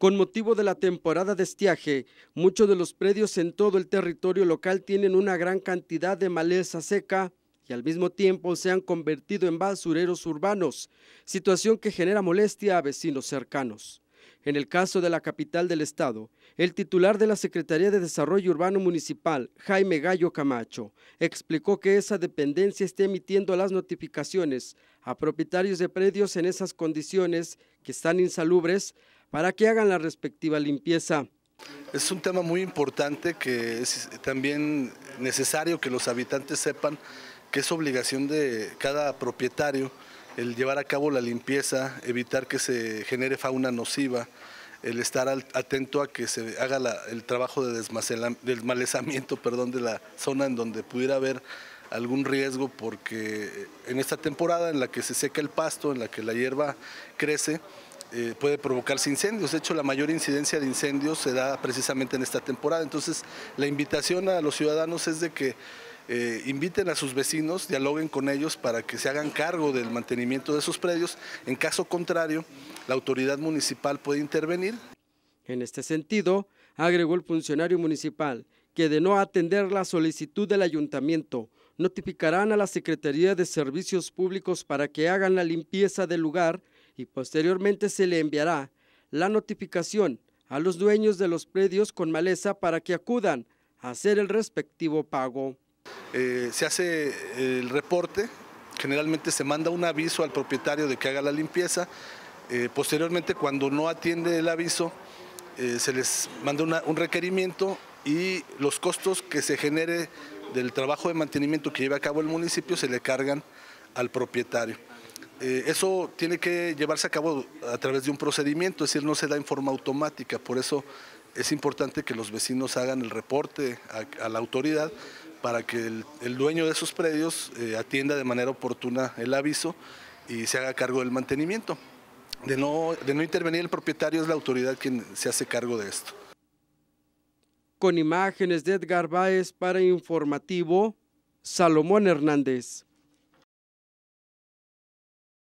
Con motivo de la temporada de estiaje, muchos de los predios en todo el territorio local tienen una gran cantidad de maleza seca y al mismo tiempo se han convertido en basureros urbanos, situación que genera molestia a vecinos cercanos. En el caso de la capital del estado, el titular de la Secretaría de Desarrollo Urbano Municipal, Jaime Gallo Camacho, explicó que esa dependencia está emitiendo las notificaciones a propietarios de predios en esas condiciones que están insalubres para que hagan la respectiva limpieza. Es un tema muy importante que es también necesario que los habitantes sepan que es obligación de cada propietario el llevar a cabo la limpieza, evitar que se genere fauna nociva, el estar atento a que se haga el trabajo de desmalezamiento perdón, de la zona en donde pudiera haber algún riesgo porque en esta temporada en la que se seca el pasto, en la que la hierba crece, eh, puede provocarse incendios. De hecho, la mayor incidencia de incendios se da precisamente en esta temporada. Entonces, la invitación a los ciudadanos es de que eh, inviten a sus vecinos, dialoguen con ellos para que se hagan cargo del mantenimiento de sus predios. En caso contrario, la autoridad municipal puede intervenir. En este sentido, agregó el funcionario municipal que de no atender la solicitud del ayuntamiento, notificarán a la Secretaría de Servicios Públicos para que hagan la limpieza del lugar y posteriormente se le enviará la notificación a los dueños de los predios con maleza para que acudan a hacer el respectivo pago. Eh, se hace el reporte, generalmente se manda un aviso al propietario de que haga la limpieza, eh, posteriormente cuando no atiende el aviso eh, se les manda un requerimiento y los costos que se genere del trabajo de mantenimiento que lleva a cabo el municipio se le cargan al propietario. Eh, eso tiene que llevarse a cabo a través de un procedimiento, es decir, no se da en forma automática, por eso es importante que los vecinos hagan el reporte a, la autoridad para que el, dueño de esos predios eh, atienda de manera oportuna el aviso y se haga cargo del mantenimiento. De no, de no intervenir el propietario es la autoridad quien se hace cargo de esto. Con imágenes de Edgar Báez para Informativo, Salomón Hernández.